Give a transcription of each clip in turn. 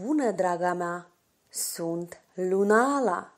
Bună, draga mea! Sunt Lunala!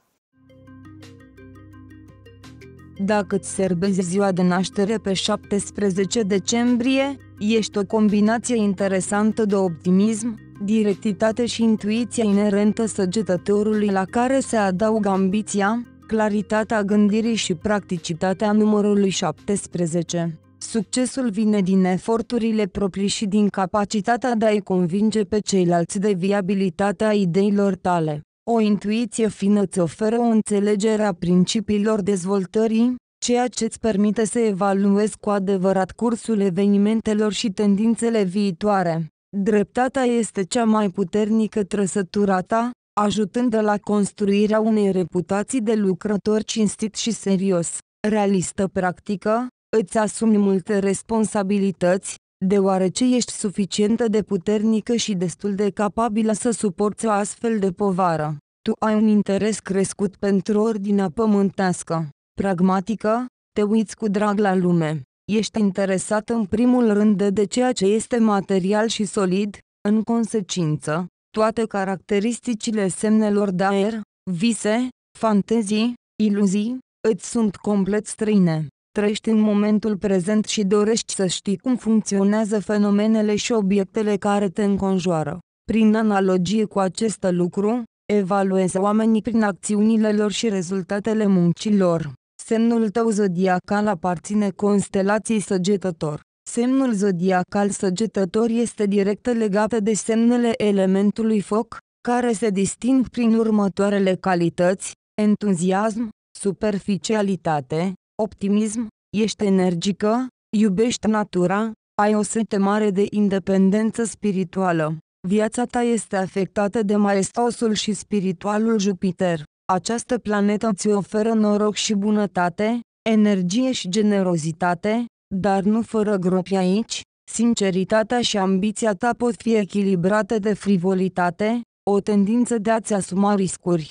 Dacă îți serbezi ziua de naștere pe 17 decembrie, ești o combinație interesantă de optimism, directitate și intuiție inerentă săgetătorului la care se adaugă ambiția, claritatea gândirii și practicitatea numărului 17. Succesul vine din eforturile proprii și din capacitatea de a-i convinge pe ceilalți de viabilitatea ideilor tale. O intuiție fină îți oferă o înțelegere a principiilor dezvoltării, ceea ce îți permite să evaluezi cu adevărat cursul evenimentelor și tendințele viitoare. Dreptatea este cea mai puternică trăsătura ta, ajutând la construirea unei reputații de lucrător cinstit și serios, realistă practică, Îți asumi multe responsabilități, deoarece ești suficientă de puternică și destul de capabilă să suporți o astfel de povară. Tu ai un interes crescut pentru ordinea pământească, pragmatică, te uiți cu drag la lume. Ești interesat în primul rând de, de ceea ce este material și solid, în consecință, toate caracteristicile semnelor de aer, vise, fantezii, iluzii, îți sunt complet străine. Trăiești în momentul prezent și dorești să știi cum funcționează fenomenele și obiectele care te înconjoară. Prin analogie cu acest lucru, evaluezi oamenii prin acțiunile lor și rezultatele muncilor. Semnul tău zodiacal aparține constelației săgetător. Semnul zodiacal săgetător este direct legat de semnele elementului foc, care se disting prin următoarele calități, entuziasm, superficialitate, optimism, ești energică, iubești natura, ai o sete mare de independență spirituală. Viața ta este afectată de maestosul și spiritualul Jupiter. Această planetă ți oferă noroc și bunătate, energie și generozitate, dar nu fără gropi aici, sinceritatea și ambiția ta pot fi echilibrate de frivolitate, o tendință de a-ți asuma riscuri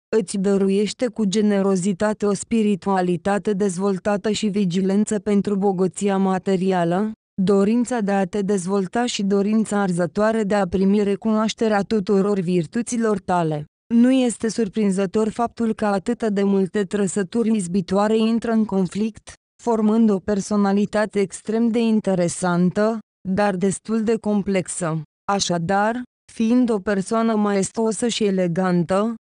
îți dăruiește cu generozitate o spiritualitate dezvoltată și vigilență pentru bogăția materială, dorința de a te dezvolta și dorința arzătoare de a primi recunoașterea tuturor virtuților tale. Nu este surprinzător faptul că atât de multe trăsături izbitoare intră în conflict, formând o personalitate extrem de interesantă, dar destul de complexă. Așadar, fiind o persoană maestosă și elegantă,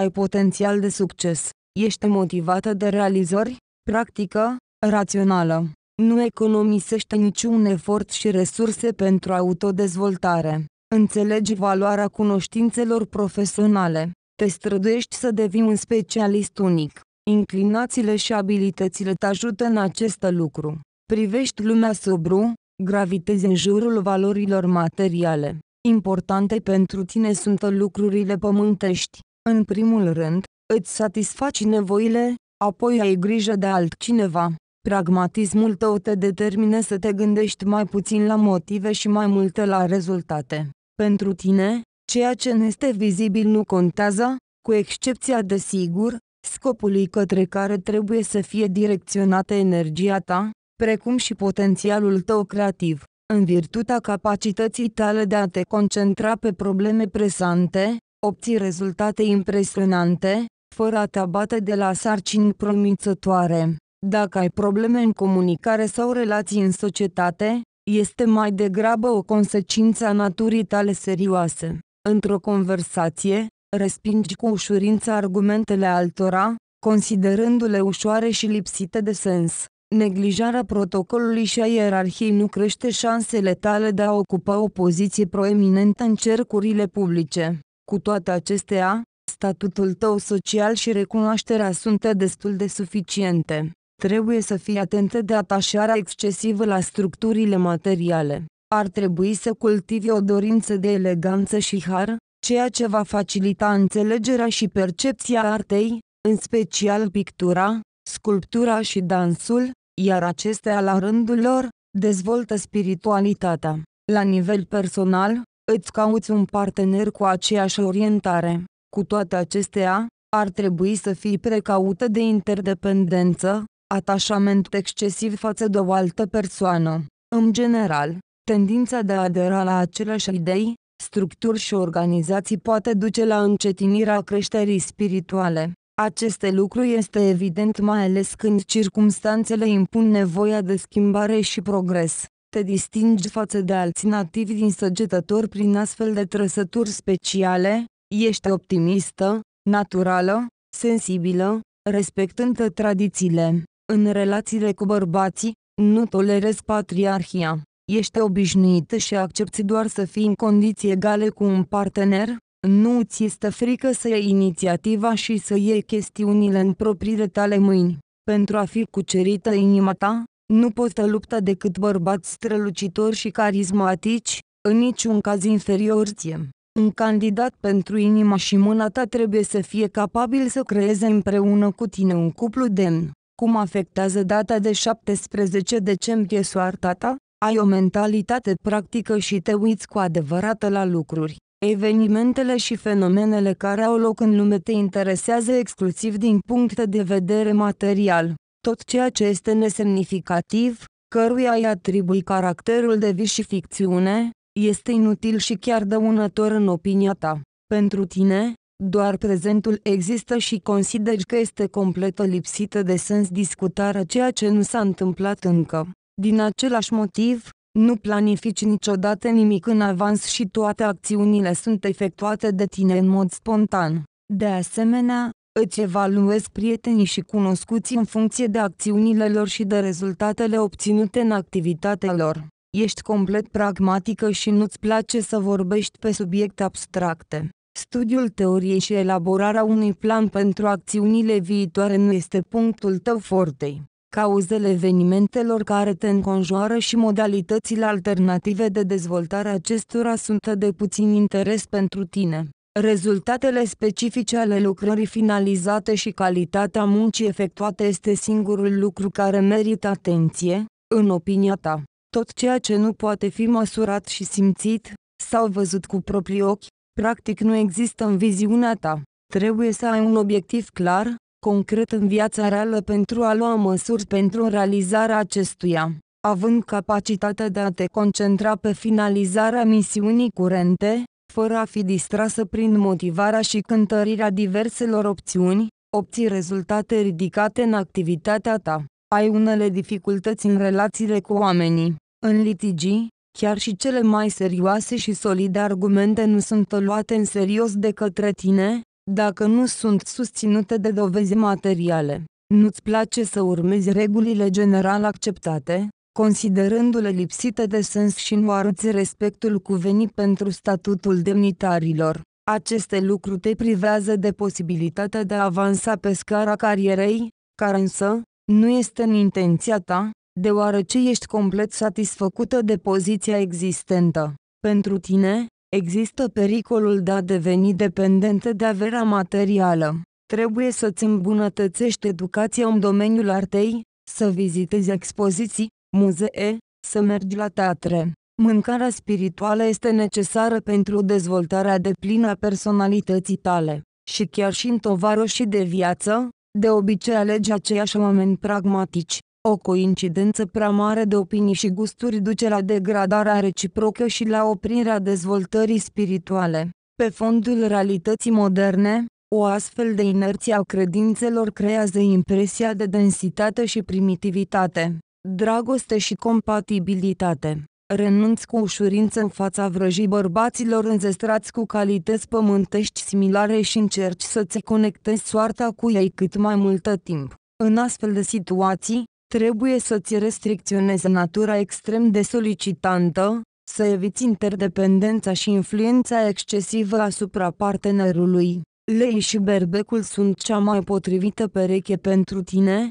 ai potențial de succes, ești motivată de realizări, practică, rațională. Nu economisește niciun efort și resurse pentru autodezvoltare. Înțelegi valoarea cunoștințelor profesionale. Te străduiești să devii un specialist unic. Inclinațiile și abilitățile te ajută în acest lucru. Privești lumea sobru, gravitezi în jurul valorilor materiale. Importante pentru tine sunt lucrurile pământești. În primul rând, îți satisfaci nevoile, apoi ai grijă de altcineva. Pragmatismul tău te determină să te gândești mai puțin la motive și mai multe la rezultate. Pentru tine, ceea ce nu este vizibil nu contează, cu excepția de sigur, scopului către care trebuie să fie direcționată energia ta, precum și potențialul tău creativ. În virtutea capacității tale de a te concentra pe probleme presante, obții rezultate impresionante, fără a te abate de la sarcini promițătoare. Dacă ai probleme în comunicare sau relații în societate, este mai degrabă o consecință a naturii tale serioase. Într-o conversație, respingi cu ușurință argumentele altora, considerându-le ușoare și lipsite de sens. Neglijarea protocolului și a ierarhiei nu crește șansele tale de a ocupa o poziție proeminentă în cercurile publice. Cu toate acestea, statutul tău social și recunoașterea sunt destul de suficiente. Trebuie să fii atent de atașarea excesivă la structurile materiale. Ar trebui să cultivi o dorință de eleganță și har, ceea ce va facilita înțelegerea și percepția artei, în special pictura, sculptura și dansul, iar acestea la rândul lor, dezvoltă spiritualitatea. La nivel personal, îți cauți un partener cu aceeași orientare. Cu toate acestea, ar trebui să fii precaută de interdependență, atașament excesiv față de o altă persoană. În general, tendința de a adera la aceleași idei, structuri și organizații poate duce la încetinirea creșterii spirituale. Aceste lucru este evident mai ales când circumstanțele impun nevoia de schimbare și progres te distingi față de alții nativi din săgetători prin astfel de trăsături speciale, ești optimistă, naturală, sensibilă, respectând tradițiile. În relațiile cu bărbații, nu tolerezi patriarhia. Ești obișnuită și accepti doar să fii în condiții egale cu un partener, nu ți este frică să iei inițiativa și să iei chestiunile în propriile tale mâini. Pentru a fi cucerită inima ta, nu pot lupta decât bărbați strălucitori și carismatici, în niciun caz inferior ție. Un candidat pentru inima și mâna ta trebuie să fie capabil să creeze împreună cu tine un cuplu demn. Cum afectează data de 17 decembrie soarta ta? Ai o mentalitate practică și te uiți cu adevărat la lucruri. Evenimentele și fenomenele care au loc în lume te interesează exclusiv din punct de vedere material tot ceea ce este nesemnificativ, căruia îi atribui caracterul de vis și ficțiune, este inutil și chiar dăunător în opinia ta. Pentru tine, doar prezentul există și consideri că este completă lipsită de sens discutarea ceea ce nu s-a întâmplat încă. Din același motiv, nu planifici niciodată nimic în avans și toate acțiunile sunt efectuate de tine în mod spontan. De asemenea, îți evaluezi prietenii și cunoscuții în funcție de acțiunile lor și de rezultatele obținute în activitatea lor. Ești complet pragmatică și nu-ți place să vorbești pe subiecte abstracte. Studiul teoriei și elaborarea unui plan pentru acțiunile viitoare nu este punctul tău fortei. Cauzele evenimentelor care te înconjoară și modalitățile alternative de dezvoltare acestora sunt de puțin interes pentru tine. Rezultatele specifice ale lucrării finalizate și calitatea muncii efectuate este singurul lucru care merită atenție, în opinia ta. Tot ceea ce nu poate fi măsurat și simțit, sau văzut cu proprii ochi, practic nu există în viziunea ta. Trebuie să ai un obiectiv clar, concret în viața reală pentru a lua măsuri pentru realizarea acestuia. Având capacitatea de a te concentra pe finalizarea misiunii curente, fără a fi distrasă prin motivarea și cântărirea diverselor opțiuni, obții rezultate ridicate în activitatea ta. Ai unele dificultăți în relațiile cu oamenii, în litigii, chiar și cele mai serioase și solide argumente nu sunt luate în serios de către tine, dacă nu sunt susținute de dovezi materiale. Nu-ți place să urmezi regulile general acceptate, considerându-le lipsite de sens și nu arăți respectul cuvenit pentru statutul demnitarilor. Aceste lucruri te privează de posibilitatea de a avansa pe scara carierei, care însă, nu este în intenția ta, deoarece ești complet satisfăcută de poziția existentă. Pentru tine, există pericolul de a deveni dependentă de averea materială. Trebuie să-ți îmbunătățești educația în domeniul artei, să vizitezi expoziții, muzee, să mergi la teatre. Mâncarea spirituală este necesară pentru dezvoltarea plină a personalității tale. Și chiar și în tovaroșii de viață, de obicei alegi aceiași oameni pragmatici. O coincidență prea mare de opinii și gusturi duce la degradarea reciprocă și la oprirea dezvoltării spirituale. Pe fondul realității moderne, o astfel de inerție a credințelor creează impresia de densitate și primitivitate dragoste și compatibilitate. Renunți cu ușurință în fața vrăjii bărbaților înzestrați cu calități pământești similare și încerci să-ți conectezi soarta cu ei cât mai multă timp. În astfel de situații, trebuie să-ți restricționezi natura extrem de solicitantă, să eviți interdependența și influența excesivă asupra partenerului. Lei și berbecul sunt cea mai potrivită pereche pentru tine,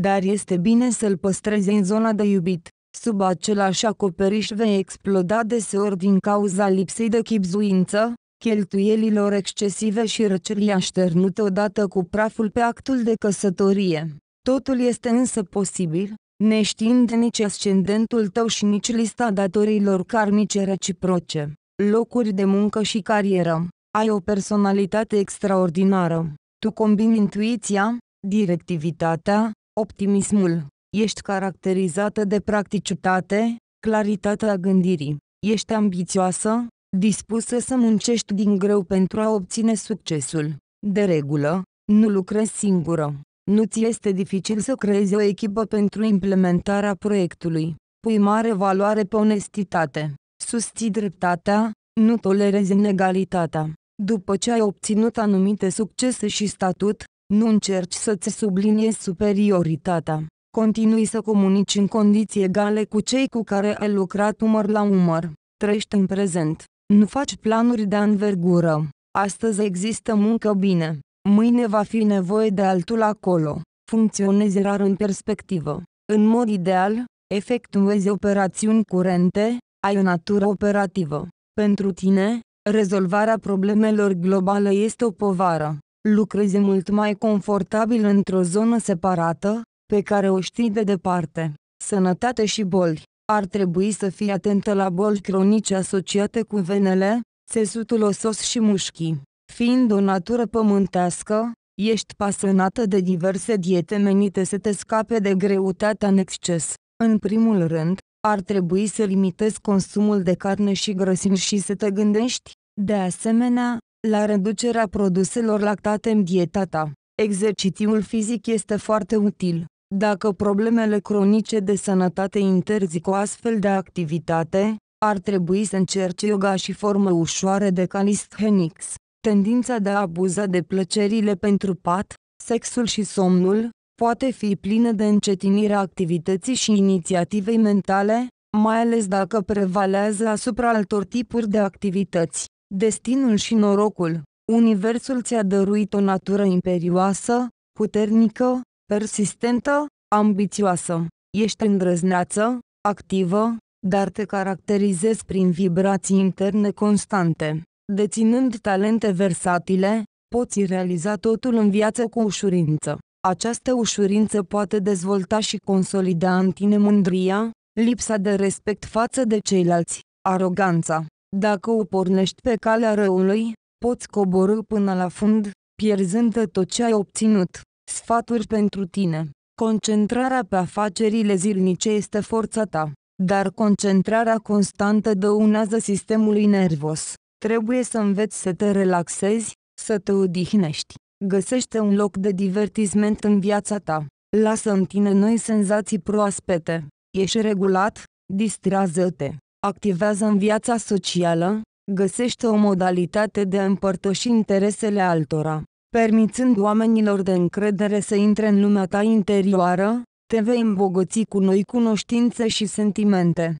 dar este bine să-l păstrezi în zona de iubit. Sub același acoperiș vei exploda deseori din cauza lipsei de chipzuință, cheltuielilor excesive și răcerii așternute odată cu praful pe actul de căsătorie. Totul este însă posibil, neștiind nici ascendentul tău și nici lista datorilor karmice reciproce, locuri de muncă și carieră. Ai o personalitate extraordinară. Tu combini intuiția, directivitatea, Optimismul. Ești caracterizată de practicitate, claritatea gândirii. Ești ambițioasă, dispusă să muncești din greu pentru a obține succesul. De regulă, nu lucrezi singură. Nu ți este dificil să creezi o echipă pentru implementarea proiectului. Pui mare valoare pe onestitate. Susții dreptatea, nu tolerezi inegalitatea. După ce ai obținut anumite succese și statut, nu încerci să-ți subliniezi superioritatea. Continui să comunici în condiții egale cu cei cu care ai lucrat umăr la umăr. Trăiești în prezent. Nu faci planuri de anvergură. Astăzi există muncă bine. Mâine va fi nevoie de altul acolo. Funcționezi rar în perspectivă. În mod ideal, efectuezi operațiuni curente, ai o natură operativă. Pentru tine, rezolvarea problemelor globale este o povară lucrezi mult mai confortabil într-o zonă separată, pe care o știi de departe. Sănătate și boli. Ar trebui să fii atentă la boli cronice asociate cu venele, țesutul osos și mușchii. Fiind o natură pământească, ești pasionată de diverse diete menite să te scape de greutatea în exces. În primul rând, ar trebui să limitezi consumul de carne și grăsimi și să te gândești, de asemenea, la reducerea produselor lactate în dieta ta. Exercițiul fizic este foarte util. Dacă problemele cronice de sănătate interzic o astfel de activitate, ar trebui să încerci yoga și formă ușoare de calisthenics. Tendința de a abuza de plăcerile pentru pat, sexul și somnul, poate fi plină de încetinirea activității și inițiativei mentale, mai ales dacă prevalează asupra altor tipuri de activități. Destinul și norocul Universul ți-a dăruit o natură imperioasă, puternică, persistentă, ambițioasă. Ești îndrăzneață, activă, dar te caracterizezi prin vibrații interne constante. Deținând talente versatile, poți realiza totul în viață cu ușurință. Această ușurință poate dezvolta și consolida în tine mândria, lipsa de respect față de ceilalți, aroganța, dacă o pornești pe calea răului, poți coborâ până la fund, pierzând tot ce ai obținut. Sfaturi pentru tine. Concentrarea pe afacerile zilnice este forța ta, dar concentrarea constantă dăunează sistemului nervos. Trebuie să înveți să te relaxezi, să te odihnești. Găsește un loc de divertisment în viața ta. Lasă în tine noi senzații proaspete. Ești regulat, distrează-te activează în viața socială, găsește o modalitate de a împărtăși interesele altora, permițând oamenilor de încredere să intre în lumea ta interioară, te vei îmbogăți cu noi cunoștințe și sentimente.